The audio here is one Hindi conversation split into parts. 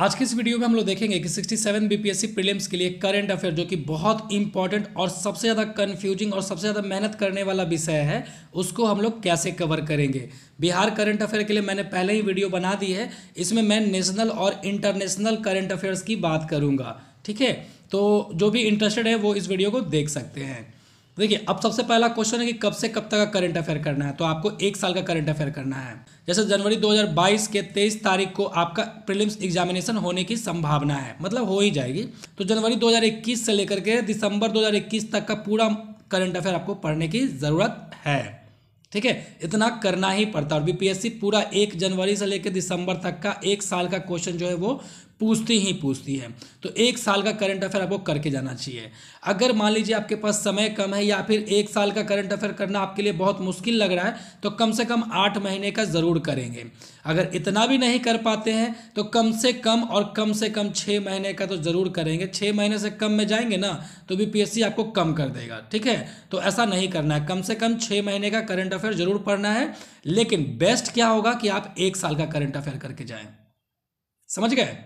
आज के इस वीडियो में हम लोग देखेंगे कि 67 बीपीएससी प्रीलिम्स के लिए करंट अफेयर जो कि बहुत इंपॉर्टेंट और सबसे ज़्यादा कन्फ्यूजिंग और सबसे ज़्यादा मेहनत करने वाला विषय है उसको हम लोग कैसे कवर करेंगे बिहार करंट अफेयर के लिए मैंने पहले ही वीडियो बना दी है इसमें मैं नेशनल और इंटरनेशनल करंट अफेयर्स की बात करूँगा ठीक है तो जो भी इंटरेस्टेड है वो इस वीडियो को देख सकते हैं देखिए अब सबसे पहला क्वेश्चन है कि कब से कब तक का करंट अफेयर करना है तो आपको एक साल का करंट अफेयर करना है जैसे जनवरी 2022 के 23 तारीख को आपका प्रीलिम्स एग्जामिनेशन होने की संभावना है मतलब हो ही जाएगी तो जनवरी 2021 से लेकर के दिसंबर 2021 तक का पूरा करंट अफेयर आपको पढ़ने की ज़रूरत है ठीक है इतना करना ही पड़ता है और बीपीएससी पूरा एक जनवरी से लेकर दिसंबर तक का एक साल का क्वेश्चन जो है वो पूछती ही पूछती है तो एक साल का करंट अफेयर आपको करके जाना चाहिए अगर मान लीजिए आपके पास समय कम है या फिर एक साल का करंट अफेयर करना आपके लिए बहुत मुश्किल लग रहा है तो कम से कम आठ महीने का ज़रूर करेंगे अगर इतना भी नहीं कर पाते हैं तो कम से कम और कम से कम छः महीने का तो ज़रूर करेंगे छः महीने से कम में जाएंगे ना तो बीपीएससी आपको कम कर देगा ठीक है तो ऐसा नहीं करना है कम से कम छः महीने का करंट अफेयर ज़रूर पढ़ना है लेकिन बेस्ट क्या होगा कि आप एक साल का करंट अफेयर करके जाएँ समझ गए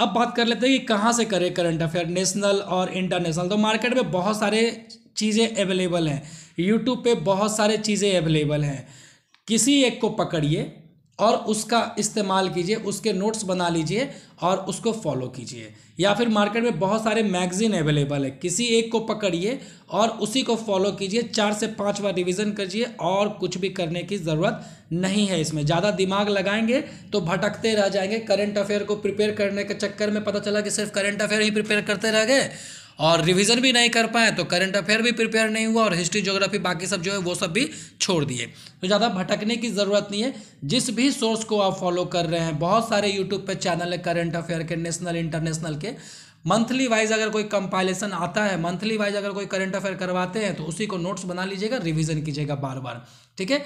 अब बात कर लेते हैं कि कहाँ से करें करंट अफेयर नेशनल और इंटरनेशनल तो मार्केट में बहुत सारे चीज़ें अवेलेबल हैं यूट्यूब पे बहुत सारे चीज़ें अवेलेबल हैं किसी एक को पकड़िए और उसका इस्तेमाल कीजिए उसके नोट्स बना लीजिए और उसको फॉलो कीजिए या फिर मार्केट में बहुत सारे मैगजीन अवेलेबल है किसी एक को पकड़िए और उसी को फॉलो कीजिए चार से पाँच बार रिवीजन करिए और कुछ भी करने की ज़रूरत नहीं है इसमें ज़्यादा दिमाग लगाएंगे तो भटकते रह जाएंगे करंट अफेयर को प्रिपेयर करने के चक्कर में पता चला कि सिर्फ करंट अफेयर ही प्रिपेयर करते रह गए और रिविज़न भी नहीं कर पाए तो करंट अफेयर भी प्रिपेयर नहीं हुआ और हिस्ट्री जोग्राफी बाकी सब जो है वो सब भी छोड़ दिए तो ज़्यादा भटकने की ज़रूरत नहीं है जिस भी सोर्स को आप फॉलो कर रहे हैं बहुत सारे यूट्यूब पर चैनल है करंट अफेयर के नेशनल इंटरनेशनल के मंथली वाइज अगर कोई कंपाइलेशन आता है मंथली वाइज अगर कोई करंट अफेयर करवाते हैं तो उसी को नोट्स बना लीजिएगा रिविजन कीजिएगा बार बार ठीक है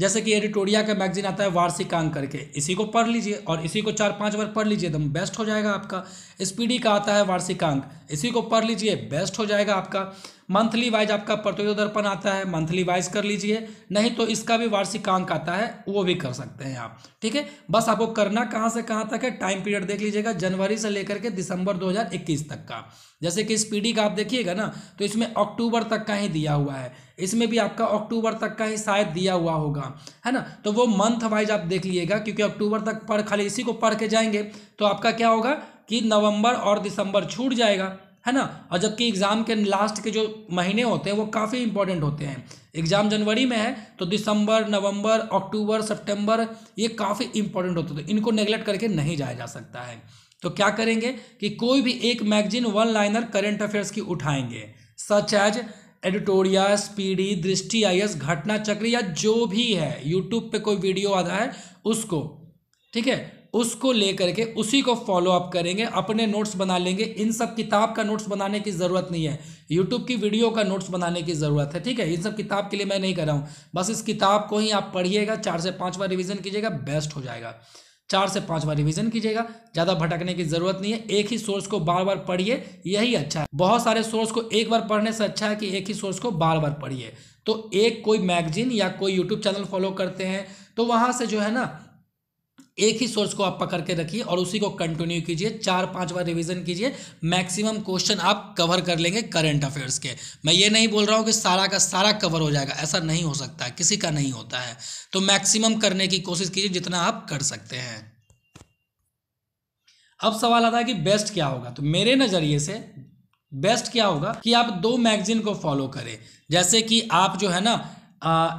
जैसे कि एडिटोरिया का मैगजीन आता है वार्षिक अंक करके इसी को पढ़ लीजिए और इसी को चार पांच बार पढ़ लीजिए एकदम बेस्ट हो जाएगा आपका स्पीडी का आता है वार्षिक अंक इसी को पढ़ लीजिए बेस्ट हो जाएगा आपका मंथली वाइज आपका प्रतिरोध दर्पण आता है मंथली वाइज कर लीजिए नहीं तो इसका भी वार्षिक अंक आता है वो भी कर सकते हैं आप ठीक है बस आपको करना कहाँ से कहाँ तक है टाइम पीरियड देख लीजिएगा जनवरी से लेकर के दिसंबर 2021 तक का जैसे कि स्पीडी का आप देखिएगा ना तो इसमें अक्टूबर तक का ही दिया हुआ है इसमें भी आपका अक्टूबर तक का ही शायद दिया हुआ होगा है ना तो वो मंथ वाइज आप देख लीजिएगा क्योंकि अक्टूबर तक पढ़ खाली इसी को पढ़ के जाएंगे तो आपका क्या होगा कि नवंबर और दिसंबर छूट जाएगा है ना और जबकि एग्ज़ाम के लास्ट के जो महीने होते हैं वो काफ़ी इंपॉर्टेंट होते हैं एग्ज़ाम जनवरी में है तो दिसंबर नवंबर अक्टूबर सितंबर ये काफ़ी इंपॉर्टेंट होते हैं तो इनको नेगलेक्ट करके नहीं जाया जा सकता है तो क्या करेंगे कि कोई भी एक magazine one liner current affairs की उठाएंगे सच एज एडिटोरिया स्पीडी दृष्टि आई एस घटना चक्र या जो भी है यूट्यूब पे कोई वीडियो आता है उसको ठीक है उसको लेकर के उसी को फॉलो अप करेंगे अपने नोट्स बना लेंगे इन सब किताब का नोट्स बनाने की ज़रूरत नहीं है यूट्यूब की वीडियो का नोट्स बनाने की ज़रूरत है ठीक है इन सब किताब के लिए मैं नहीं कर रहा हूँ बस इस किताब को ही आप पढ़िएगा चार से पाँच बार रिविज़न कीजिएगा बेस्ट हो जाएगा चार से पांच बार रिवीजन कीजिएगा ज्यादा भटकने की जरूरत नहीं है एक ही सोर्स को बार बार पढ़िए यही अच्छा है बहुत सारे सोर्स को एक बार पढ़ने से अच्छा है कि एक ही सोर्स को बार बार पढ़िए तो एक कोई मैगजीन या कोई यूट्यूब चैनल फॉलो करते हैं तो वहां से जो है ना एक ही सोर्स को आप पकड़ के रखिए और उसी को कंटिन्यू कीजिए चार पांच बार रिवीजन कीजिए मैक्सिमम क्वेश्चन आप कवर कर लेंगे करंट अफेयर्स के मैं ये नहीं बोल रहा हूँ कि सारा का सारा कवर हो जाएगा ऐसा नहीं हो सकता है किसी का नहीं होता है तो मैक्सिमम करने की कोशिश कीजिए जितना आप कर सकते हैं अब सवाल आता है कि बेस्ट क्या होगा तो मेरे नज़रिए से बेस्ट क्या होगा कि आप दो मैगजीन को फॉलो करें जैसे कि आप जो है ना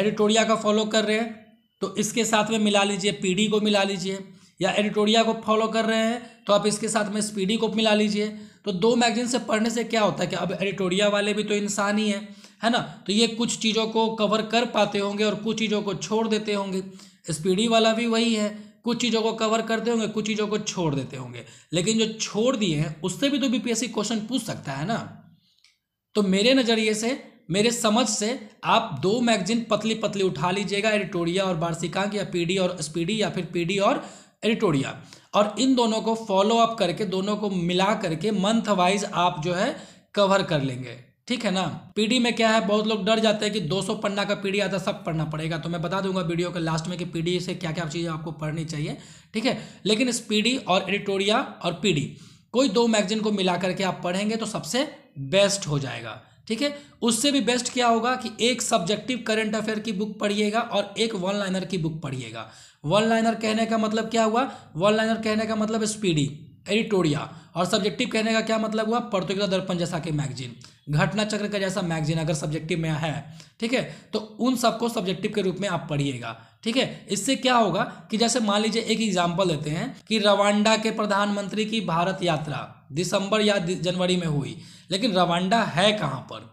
एडिटोरिया का फॉलो कर रहे हैं तो इसके साथ में मिला लीजिए पीडी को मिला लीजिए या एडिटोरिया को फॉलो कर रहे हैं तो आप इसके साथ में स्पीडी को मिला लीजिए तो दो मैगजीन से पढ़ने से क्या होता है कि अब एडिटोरिया वाले भी तो इंसान ही हैं है ना तो ये कुछ चीज़ों को कवर कर पाते होंगे और कुछ चीज़ों को छोड़ देते होंगे स्पीडी वाला भी वही है कुछ चीज़ों को कवर करते होंगे कुछ चीज़ों को छोड़ देते होंगे लेकिन जो छोड़ दिए हैं उससे भी तो बी क्वेश्चन पूछ सकता है ना तो मेरे नज़रिए से मेरे समझ से आप दो मैगजीन पतली पतली उठा लीजिएगा एडिटोरिया और वार्षिकांक या पी और स्पीडी या फिर पी और एडिटोरिया और इन दोनों को फॉलो अप करके दोनों को मिला करके मंथ वाइज आप जो है कवर कर लेंगे ठीक है ना पीडी में क्या है बहुत लोग डर जाते हैं कि 200 पन्ना का पीडी आता सब पढ़ना पड़ेगा तो मैं बता दूंगा वीडियो के लास्ट में कि पीडी से क्या क्या चीज़ें आपको पढ़नी चाहिए ठीक है लेकिन इस पीडी और एडिटोरिया और पीडी कोई दो मैगजीन को मिला करके आप पढ़ेंगे तो सबसे बेस्ट हो जाएगा ठीक है उससे भी बेस्ट क्या होगा कि एक सब्जेक्टिव करंट अफेयर की बुक पढ़िएगा और एक वन लाइनर की बुक पढ़िएगा वन लाइनर कहने का मतलब क्या हुआ वन लाइनर कहने का मतलब स्पीडी एडिटोरिया और सब्जेक्टिव कहने का क्या मतलब हुआ पर्तुगिला तो दर्पण जैसा कि मैगजीन घटना चक्र का जैसा मैगजीन अगर सब्जेक्टिव में है ठीक है तो उन सबको सब्जेक्टिव के रूप में आप पढ़िएगा ठीक है इससे क्या होगा कि जैसे मान लीजिए एक एग्जाम्पल देते हैं कि रवांडा के प्रधानमंत्री की भारत यात्रा दिसंबर या जनवरी में हुई लेकिन रवांडा है कहाँ पर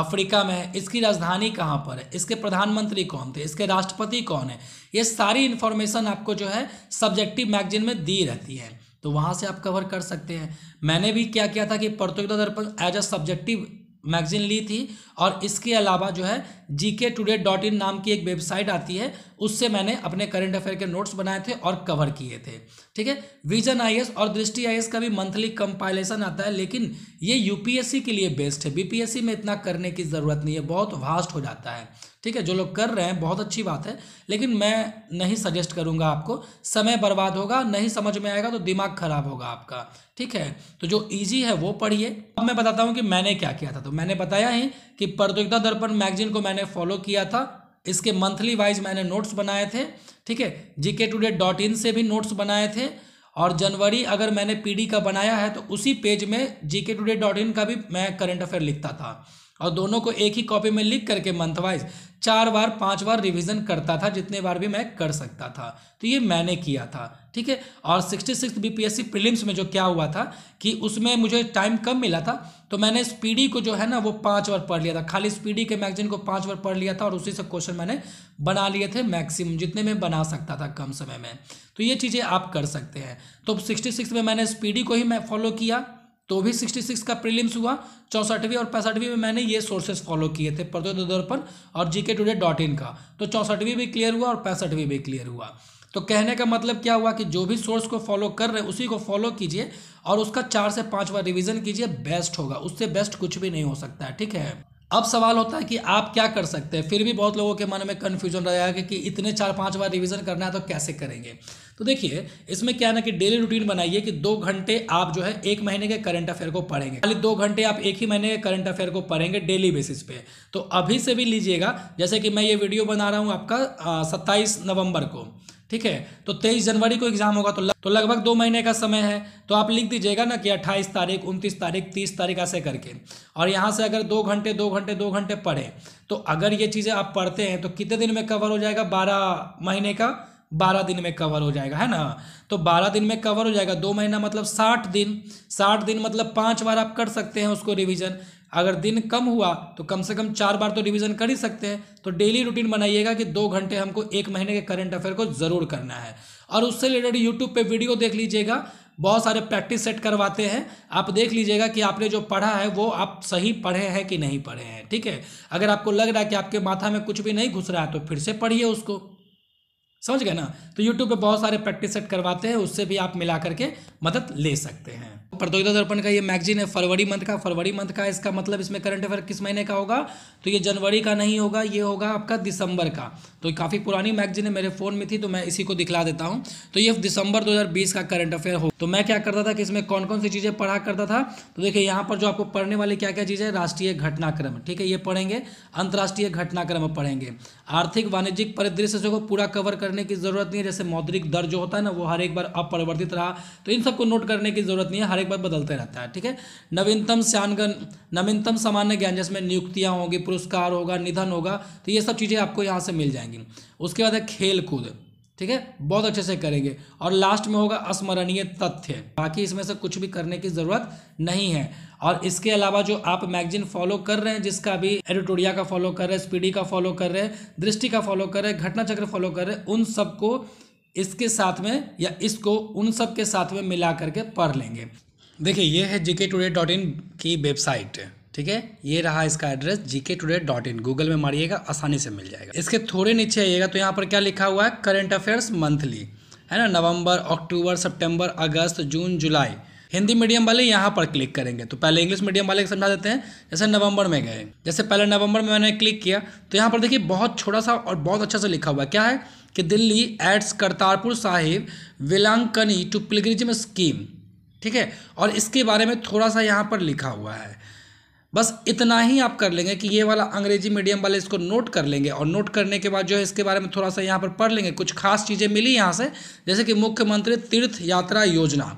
अफ्रीका में है इसकी राजधानी कहाँ पर है इसके प्रधानमंत्री कौन थे इसके राष्ट्रपति कौन है ये सारी इन्फॉर्मेशन आपको जो है सब्जेक्टिव मैगजीन में दी रहती है तो वहाँ से आप कवर कर सकते हैं मैंने भी क्या किया था कि Pratiyogita Darpan as a subjective magazine ली थी और इसके अलावा जो है जी के टूडे डॉट इन नाम की एक वेबसाइट आती है उससे मैंने अपने करंट अफेयर के नोट्स बनाए थे और कवर किए थे ठीक है विजन आई और दृष्टि आई का भी मंथली कंपाइलेशन आता है लेकिन ये यूपीएससी के लिए बेस्ट है बीपीएससी में इतना करने की ज़रूरत नहीं है बहुत वास्ट हो जाता है ठीक है जो लोग कर रहे हैं बहुत अच्छी बात है लेकिन मैं नहीं सजेस्ट करूंगा आपको समय बर्बाद होगा नहीं समझ में आएगा तो दिमाग खराब होगा आपका ठीक है तो जो ईजी है वो पढ़िए अब मैं बताता हूँ कि मैंने क्या किया था तो मैंने बताया ही कि प्रतियोगिता दर्पण मैगजीन को मैंने फॉलो किया था इसके मंथली वाइज मैंने नोट्स बनाए थे ठीक है जीके टूडे डॉट इन से भी नोट्स बनाए थे और जनवरी अगर मैंने पीडी का बनाया है तो उसी पेज में GK today dot in का भी मैं करंट अफेयर लिखता था और दोनों को एक ही कॉपी में लिख करके मंथवाइज चार बार पांच बार रिवीजन करता था जितने बार भी मैं कर सकता था तो ये मैंने किया था ठीक है और सिक्सटी सिक्स बीपीएससी प्रीलिम्स में जो क्या हुआ था कि उसमें मुझे टाइम कम मिला था तो मैंने स्पीडी को जो है ना वो पांच बार पढ़ लिया था खाली स्पीडी के मैगजीन को पांच बार पढ़ लिया था और उसी से क्वेश्चन मैंने बना लिए थे मैक्सिमम जितने में बना सकता था कम समय में तो ये चीज़ें आप कर सकते हैं तो सिक्सटी सिक्स में मैंने स्पीडी को ही मैं फॉलो किया तो भी 66 का प्रीलिम्स हुआ चौसठवीं और पैंसठवीं में मैंने ये सोर्सेस फॉलो किए थे प्रत्योदर्पण और जीके टूडे डॉट इन का तो चौसठवीं भी क्लियर हुआ और पैंसठवीं भी क्लियर हुआ तो कहने का मतलब क्या हुआ कि जो भी सोर्स को फॉलो कर रहे उसी को फॉलो कीजिए और उसका चार से पाँच बार रिविजन कीजिए बेस्ट होगा उससे बेस्ट कुछ भी नहीं हो सकता है ठीक है अब सवाल होता है कि आप क्या कर सकते हैं फिर भी बहुत लोगों के मन में कन्फ्यूजन रहेगा कि इतने चार पांच बार रिवीजन करना है तो कैसे करेंगे तो देखिए इसमें क्या है ना कि डेली रूटीन बनाइए कि दो घंटे आप जो है एक महीने के करंट अफेयर को पढ़ेंगे खाली दो घंटे आप एक ही महीने के करंट अफेयर को पढ़ेंगे डेली बेसिस पे तो अभी से भी लीजिएगा जैसे कि मैं ये वीडियो बना रहा हूँ आपका सत्ताईस नवम्बर को ठीक है तो तेईस जनवरी को एग्जाम होगा तो लग, तो लगभग दो महीने का समय है तो आप लिख दीजिएगा ना कि अट्ठाईस तारीख उनतीस तारीख तीस तारीख ऐसे करके और यहाँ से अगर दो घंटे दो घंटे दो घंटे पढ़ें तो अगर ये चीज़ें आप पढ़ते हैं तो कितने दिन में कवर हो जाएगा बारह महीने का बारह दिन में कवर हो जाएगा है ना तो बारह दिन में कवर हो जाएगा दो महीना मतलब साठ दिन साठ दिन मतलब पांच बार आप कर सकते हैं उसको रिविज़न अगर दिन कम हुआ तो कम से कम चार बार तो रिवीजन कर ही सकते हैं तो डेली रूटीन बनाइएगा कि दो घंटे हमको एक महीने के करंट अफेयर को ज़रूर करना है और उससे रिलेटेड यूट्यूब पे वीडियो देख लीजिएगा बहुत सारे प्रैक्टिस सेट करवाते हैं आप देख लीजिएगा कि आपने जो पढ़ा है वो आप सही पढ़े हैं कि नहीं पढ़े हैं ठीक है अगर आपको लग रहा है कि आपके माथा में कुछ भी नहीं घुस रहा है तो फिर से पढ़िए उसको समझ गए ना तो यूट्यूब पे बहुत सारे प्रैक्टिस सेट करवाते हैं उससे भी आप मिला करके मदद ले सकते हैं प्रतियोगिता दर्पण का ये मैगजीन है फरवरी मंथ का फरवरी मंथ का इसका मतलब इसमें करंट अफेयर किस महीने का होगा तो ये जनवरी का नहीं होगा ये होगा आपका दिसंबर का तो काफ़ी पुरानी मैगजीन है मेरे फ़ोन में थी तो मैं इसी को दिखला देता हूँ तो ये दिसंबर 2020 का करंट अफेयर हो तो मैं क्या करता था कि इसमें कौन कौन सी चीज़ें पढ़ा करता था तो देखिए यहाँ पर जो आपको पढ़ने वाली क्या क्या चीज़ें राष्ट्रीय घटनाक्रम ठीक है ये पढ़ेंगे अंतर्राष्ट्रीय घटनाक्रम पढ़ेंगे आर्थिक वाणिज्यिक परिदृश्य को पूरा कवर कर करने की ज़रूरत नहीं है जैसे मौद्रिक दर जो होता है ना वो हर एक बार अपरिवर्तित रहा तो इन सबको नोट करने की ज़रूरत नहीं है हर एक बार बदलते रहता है ठीक है नवीनतम स्यानगन नवीनतम सामान्य ज्ञान जिसमें नियुक्तियाँ होंगी पुरस्कार होगा निधन होगा तो ये सब चीज़ें आपको यहाँ से मिल जाएंगी उसके बाद है खेल कूद ठीक है बहुत अच्छे से करेंगे और लास्ट में होगा अस्मरणीय तथ्य बाकी इसमें से कुछ भी करने की ज़रूरत नहीं है और इसके अलावा जो आप मैगजीन फॉलो कर रहे हैं जिसका भी एडिटोरिया का फॉलो कर रहे हैं स्पीडी का फॉलो कर रहे हैं दृष्टि का फॉलो कर रहे हैं घटना चक्र फॉलो कर रहे हैं उन सबको इसके साथ में या इसको उन सब के साथ में मिला करके पढ़ लेंगे देखिए ये है जीके डॉट इन की वेबसाइट ठीक है ये रहा इसका address GK today dot in Google में मारिएगा आसानी से मिल जाएगा इसके थोड़े नीचे आइएगा तो यहाँ पर क्या लिखा हुआ है करंट अफेयर्स मंथली है ना नवंबर अक्टूबर सितंबर अगस्त जून जुलाई हिंदी मीडियम वाले यहाँ पर क्लिक करेंगे तो पहले इंग्लिश मीडियम वाले समझा देते हैं जैसे नवंबर में गए जैसे पहले नवंबर में मैंने क्लिक किया तो यहाँ पर देखिए बहुत छोटा सा और बहुत अच्छा सा लिखा हुआ है क्या है कि Delhi adds Kartarpur Sahib Velankanni to pilgrimage scheme ठीक है और इसके बारे में थोड़ा सा यहाँ पर लिखा हुआ है बस इतना ही आप कर लेंगे कि ये वाला अंग्रेजी मीडियम वाले इसको नोट कर लेंगे और नोट करने के बाद जो है इसके बारे में थोड़ा सा यहाँ पर पढ़ लेंगे कुछ खास चीज़ें मिली यहाँ से जैसे कि मुख्यमंत्री तीर्थ यात्रा योजना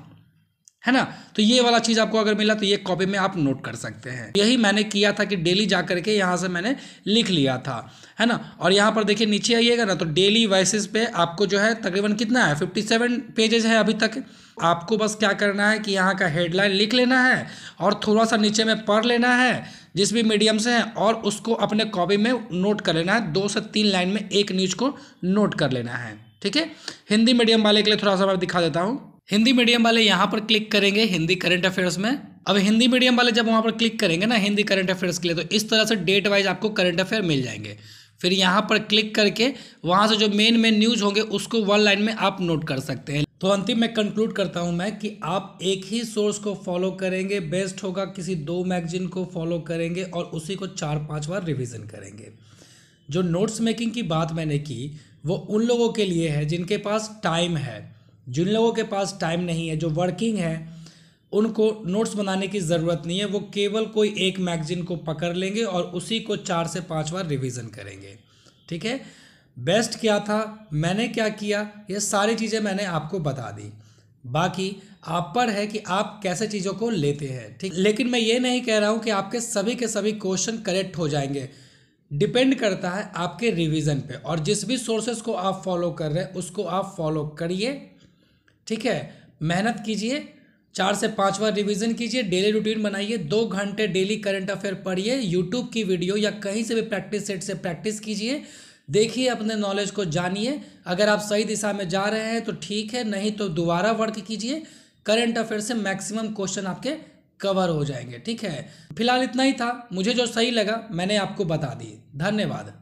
है ना तो ये वाला चीज़ आपको अगर मिला तो ये कॉपी में आप नोट कर सकते हैं यही मैंने किया था कि डेली जा करके यहाँ से मैंने लिख लिया था है ना और यहाँ पर देखिए नीचे आइएगा ना तो डेली वाइसिस पे आपको जो है तकरीबन कितना है फिफ्टी सेवन पेजेज है अभी तक आपको बस क्या करना है कि यहाँ का हेडलाइन लिख लेना है और थोड़ा सा नीचे में पढ़ लेना है जिस भी मीडियम से है और उसको अपने कॉपी में नोट कर लेना है दो से तीन लाइन में एक न्यूज को नोट कर लेना है ठीक है हिंदी मीडियम वाले के लिए थोड़ा सा मैं दिखा देता हूँ हिंदी मीडियम वाले यहाँ पर क्लिक करेंगे हिंदी करंट अफेयर्स में अब हिंदी मीडियम वाले जब वहाँ पर क्लिक करेंगे ना हिंदी करंट अफेयर्स के लिए तो इस तरह से डेट वाइज आपको करंट अफेयर मिल जाएंगे फिर यहाँ पर क्लिक करके वहाँ से जो मेन मेन न्यूज़ होंगे उसको वन लाइन में आप नोट कर सकते हैं तो अंतिम में कंक्लूड करता हूँ मैं कि आप एक ही सोर्स को फॉलो करेंगे बेस्ट होगा किसी दो मैगजीन को फॉलो करेंगे और उसी को चार पाँच बार रिविजन करेंगे जो नोट्स मेकिंग की बात मैंने की वो उन लोगों के लिए है जिनके पास टाइम है जिन लोगों के पास टाइम नहीं है जो वर्किंग है उनको नोट्स बनाने की ज़रूरत नहीं है वो केवल कोई एक मैगजीन को पकड़ लेंगे और उसी को चार से पाँच बार रिवीजन करेंगे ठीक है बेस्ट क्या था मैंने क्या किया ये सारी चीज़ें मैंने आपको बता दी बाकी आप पर है कि आप कैसे चीज़ों को लेते हैं ठीक लेकिन मैं ये नहीं कह रहा हूँ कि आपके सभी के सभी क्वेश्चन करेक्ट हो जाएंगे डिपेंड करता है आपके रिवीजन पे और जिस भी सोर्सेज को आप फॉलो कर रहे हैं उसको आप फॉलो करिए ठीक है मेहनत कीजिए चार से पाँच बार रिवीजन कीजिए डेली रूटीन बनाइए दो घंटे डेली करंट अफेयर पढ़िए यूट्यूब की वीडियो या कहीं से भी प्रैक्टिस सेट से प्रैक्टिस कीजिए देखिए अपने नॉलेज को जानिए अगर आप सही दिशा में जा रहे हैं तो ठीक है नहीं तो दोबारा वर्क कीजिए करंट अफेयर से मैक्सिमम क्वेश्चन आपके कवर हो जाएंगे ठीक है फिलहाल इतना ही था मुझे जो सही लगा मैंने आपको बता दी धन्यवाद